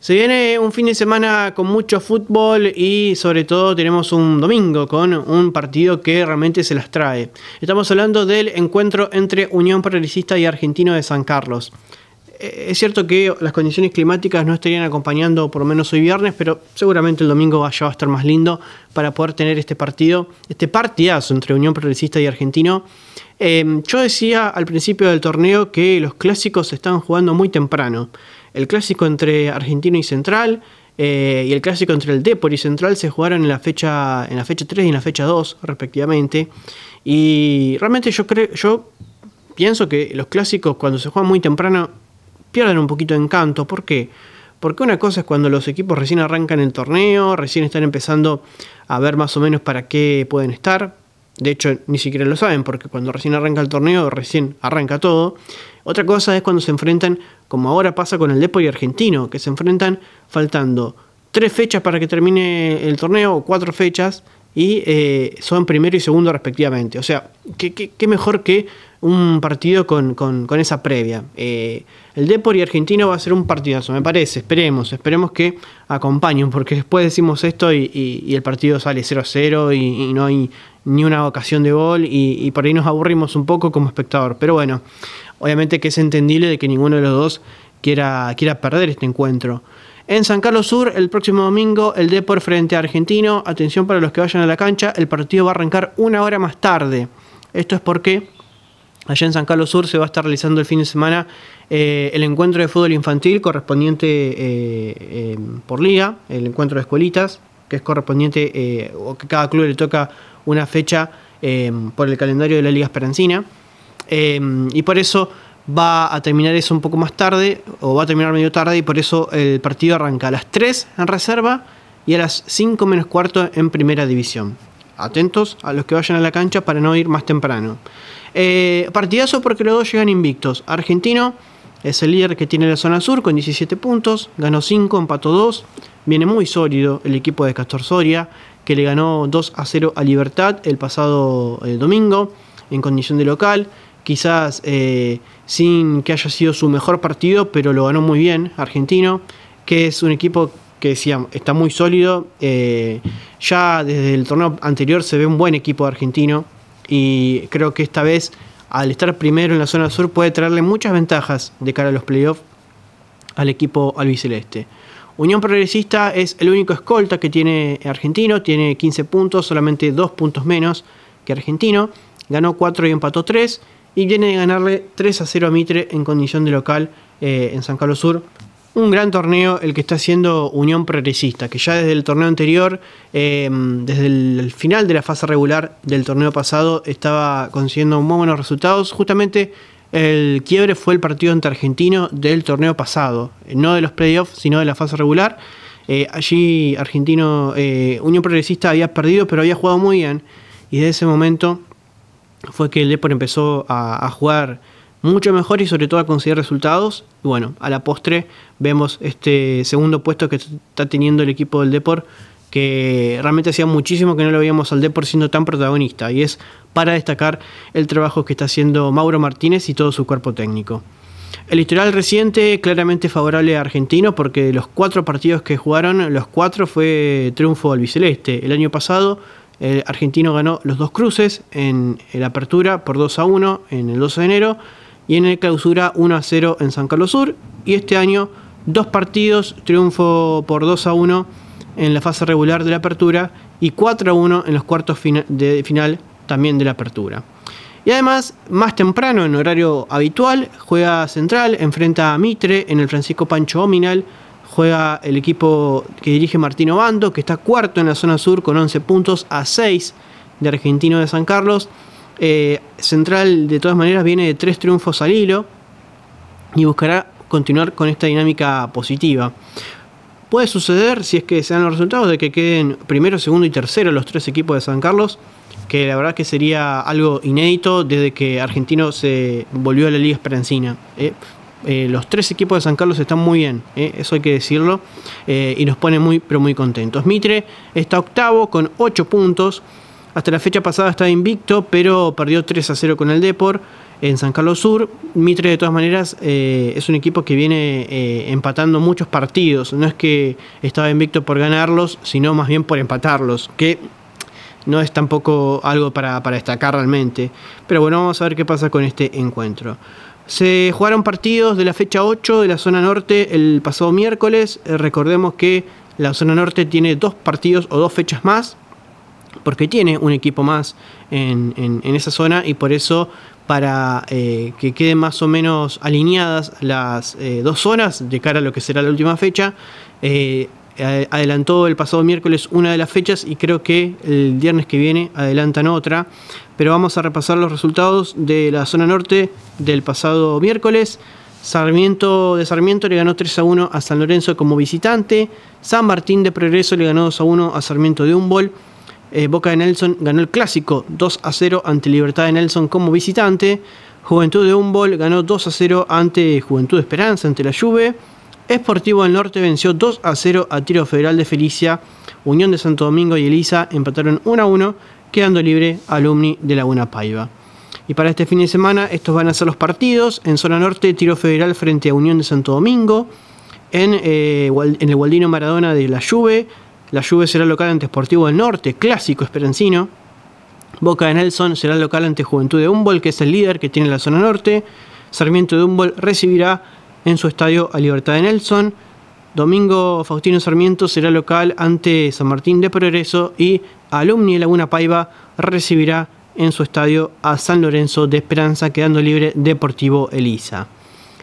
Se viene un fin de semana con mucho fútbol y sobre todo tenemos un domingo con un partido que realmente se las trae. Estamos hablando del encuentro entre Unión Progresista y Argentino de San Carlos. Eh, es cierto que las condiciones climáticas no estarían acompañando por lo menos hoy viernes, pero seguramente el domingo ya va a estar más lindo para poder tener este partido, este partidazo entre Unión Progresista y Argentino. Eh, yo decía al principio del torneo que los clásicos están jugando muy temprano el clásico entre Argentino y Central eh, y el clásico entre el Depor y Central se jugaron en la fecha en la fecha 3 y en la fecha 2 respectivamente y realmente yo creo yo pienso que los clásicos cuando se juegan muy temprano pierden un poquito de encanto ¿por qué? Porque una cosa es cuando los equipos recién arrancan el torneo, recién están empezando a ver más o menos para qué pueden estar. De hecho, ni siquiera lo saben, porque cuando recién arranca el torneo, recién arranca todo. Otra cosa es cuando se enfrentan, como ahora pasa con el Depor Argentino, que se enfrentan faltando tres fechas para que termine el torneo o cuatro fechas y eh, son primero y segundo respectivamente. O sea, ¿qué, mejor que un partido con, esa previa? Eh, el Depor y Argentino va a ser un partidazo, me parece. Esperemos, esperemos que acompañen, porque después decimos esto y, el partido sale 0 0 y, y, no hay ni una ocasión de gol y, por ahí nos aburrimos un poco como espectador. Pero bueno, obviamente que es entendible de que ninguno de los dos quiera, quiera perder este encuentro. En San Carlos Sur, el próximo domingo, el Depor frente a Argentino. Atención para los que vayan a la cancha, el partido va a arrancar una hora más tarde. Esto es porque allá en San Carlos Sur se va a estar realizando el fin de semana eh, el encuentro de fútbol infantil correspondiente eh, eh, por liga, el encuentro de escuelitas, que es correspondiente, o que cada club le toca una fecha por el calendario de la Liga Esperancina. y por eso va a terminar eso un poco más tarde, o va a terminar medio tarde, y por eso el partido arranca a las 3 en reserva y a las 5 menos cuarto en primera división. Atentos a los que vayan a la cancha para no ir más temprano. Eh, partidazo porque los dos llegan invictos. Argentino es el líder que tiene la zona sur con 17 puntos, ganó 5, empató 2. Viene muy sólido el equipo de Castor Soria, que le ganó 2 a 0 a Libertad el pasado eh, domingo en condición de local quizás eh, sin que haya sido su mejor partido, pero lo ganó muy bien, argentino, que es un equipo que decíamos, está muy sólido, eh, ya desde el torneo anterior se ve un buen equipo argentino y creo que esta vez al estar primero en la zona sur puede traerle muchas ventajas de cara a los playoffs al equipo albiceleste. Unión Progresista es el único escolta que tiene Argentino, tiene 15 puntos, solamente 2 puntos menos que Argentino, ganó 4 y empató 3 y viene de ganarle 3 a 0 a Mitre en condición de local eh, en San Carlos Sur. Un gran torneo el que está haciendo Unión Progresista, que ya desde el torneo anterior, em, desde el final de la fase regular del torneo pasado, estaba consiguiendo muy buenos resultados. Justamente el quiebre fue el partido ante Argentino del torneo pasado, eh, no de los playoffs, sino de la fase regular. Eh, allí Argentino, Unión Progresista había perdido, pero había jugado muy bien y desde ese momento fue que el Depor empezó a, jugar mucho mejor y sobre todo a conseguir resultados. Y bueno, a la postre vemos este segundo puesto que está teniendo el equipo del Depor, que realmente hacía muchísimo que no lo veíamos al Depor siendo tan protagonista. Y es para destacar el trabajo que está haciendo Mauro Martínez y todo su cuerpo técnico. El historial reciente claramente favorable a Argentino porque de los cuatro partidos que jugaron, los cuatro fue triunfo al Biceleste El año pasado el eh, argentino ganó los dos cruces en la apertura por 2 a 1 en el 12 de enero y en el clausura 1 a 0 en San Carlos Sur. Y este año dos partidos, triunfo por 2 a 1 en la fase regular de la apertura y 4 a 1 en los cuartos de final también de la apertura. Y además, más temprano en horario habitual, juega Central, enfrenta a Mitre en el Francisco Pancho Ominal juega el equipo que dirige Martino Bando, que está cuarto en la zona sur con 11 puntos a 6 de Argentino de San Carlos. Eh, Central de todas maneras viene de tres triunfos al hilo y buscará continuar con esta dinámica positiva. Puede suceder, si es que sean los resultados, de que queden primero, segundo y tercero los tres equipos de San Carlos, que la verdad que sería algo inédito desde que Argentino se volvió a la Liga Esperanzina. ¿eh? Eh, los tres equipos de San Carlos están muy bien, eh, eso hay que decirlo, eh, y nos pone muy, pero muy contentos. Mitre está octavo con 8 puntos, hasta la fecha pasada estaba invicto, pero perdió 3 a 0 con el Depor en San Carlos Sur. Mitre de todas maneras es un equipo que viene empatando muchos partidos, no es que estaba invicto por ganarlos, sino más bien por empatarlos, que no es tampoco algo para, para destacar realmente. Pero bueno, vamos a ver qué pasa con este encuentro. Se jugaron partidos de la fecha 8 de la zona norte el pasado miércoles. Eh, recordemos que la zona norte tiene dos partidos o dos fechas más, porque tiene un equipo más en, esa zona y por eso para eh, que queden más o menos alineadas las eh, dos zonas de cara a lo que será la última fecha, eh, adelantó el pasado miércoles una de las fechas y creo que el viernes que viene adelantan otra. Pero vamos a repasar los resultados de la zona norte del pasado miércoles. Sarmiento de Sarmiento le ganó 3 a 1 a San Lorenzo como visitante. San Martín de Progreso le ganó 2 a 1 a Sarmiento de Humboldt. Eh, Boca de Nelson ganó el clásico 2 a 0 ante Libertad de Nelson como visitante. Juventud de Humboldt ganó 2 a 0 ante Juventud de Esperanza, ante la Juve. Esportivo del Norte venció 2 a 0 a Tiro Federal de Felicia. Unión de Santo Domingo y Elisa empataron 1 a 1, quedando libre alumni de Laguna Paiva. Y para este fin de semana estos van a ser los partidos. En zona norte, Tiro Federal frente a Unión de Santo Domingo. En, eh, el Gualdino Maradona de la Lluve. La Juve será local ante Esportivo del Norte, clásico esperancino. Boca de Nelson será local ante Juventud de Humboldt, que es el líder que tiene la zona norte. Sarmiento de Humboldt recibirá en su estadio a Libertad de Nelson. Domingo Faustino Sarmiento será local ante San Martín de Progreso y Alumni Laguna Paiva recibirá en su estadio a San Lorenzo de Esperanza, quedando libre Deportivo Elisa.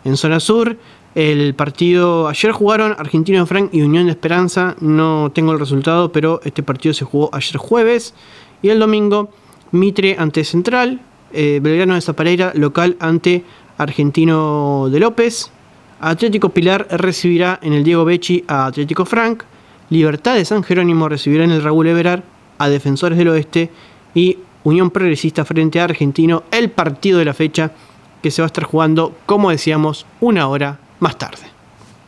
En zona sur, el partido ayer jugaron Argentino de Frank y Unión de Esperanza. No tengo el resultado, pero este partido se jugó ayer jueves. Y el domingo, Mitre ante Central, eh, Belgrano de Zapareira local ante Argentino de López. Atlético Pilar recibirá en el Diego Becci a Atlético Frank, Libertad de San Jerónimo recibirá en el Raúl Everard a Defensores del Oeste y Unión Progresista frente a Argentino el partido de la fecha que se va a estar jugando, como decíamos, una hora más tarde.